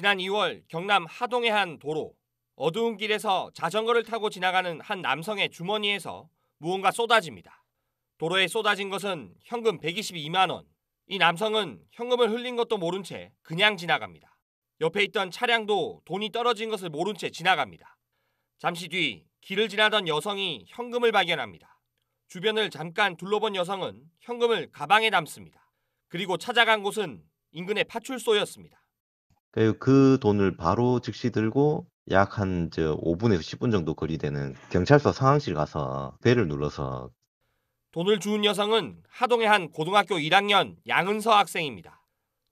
지난 2월 경남 하동의 한 도로 어두운 길에서 자전거를 타고 지나가는 한 남성의 주머니에서 무언가 쏟아집니다. 도로에 쏟아진 것은 현금 122만 원. 이 남성은 현금을 흘린 것도 모른 채 그냥 지나갑니다. 옆에 있던 차량도 돈이 떨어진 것을 모른 채 지나갑니다. 잠시 뒤 길을 지나던 여성이 현금을 발견합니다. 주변을 잠깐 둘러본 여성은 현금을 가방에 담습니다. 그리고 찾아간 곳은 인근의 파출소였습니다. 그 돈을 바로 즉시 들고 약한5 분에서 10분 정도 거리되는 경찰서 상황실 가서 벨을 눌러서 돈을 주운 여성은 하동의 한 고등학교 1학년 양은서 학생입니다.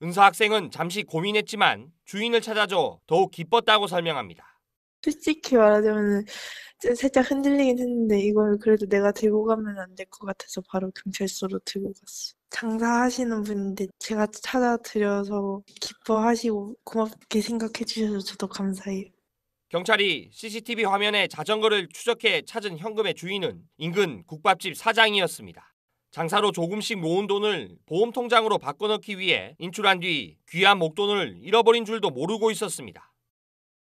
은서 학생은 잠시 고민했지만 주인을 찾아줘 더욱 기뻤다고 설명합니다. 솔직히 말하자면 살짝 흔들리긴 했는데 이걸 그래도 내가 들고 가면 안 될 것 같아서 바로 경찰서로 들고 갔어. 장사하시는 분인데 제가 찾아드려서 기뻐하시고 고맙게 생각해 주셔서 저도 감사해요. 경찰이 CCTV 화면에 자전거를 추적해 찾은 현금의 주인은 인근 국밥집 사장이었습니다. 장사로 조금씩 모은 돈을 보험 통장으로 바꿔넣기 위해 인출한 뒤 귀한 목돈을 잃어버린 줄도 모르고 있었습니다.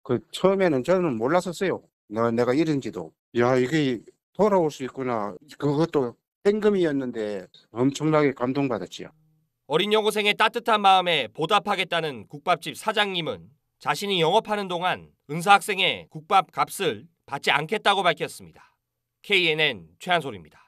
그 처음에는 저는 몰랐었어요. 나, 내가 이런지도. 야, 이게 돌아올 수 있구나. 그것도 땡금이었는데 엄청나게 감동받았지요. 어린 여고생의 따뜻한 마음에 보답하겠다는 국밥집 사장님은 자신이 영업하는 동안 은사 학생의 국밥 값을 받지 않겠다고 밝혔습니다. KNN 최한솔입니다.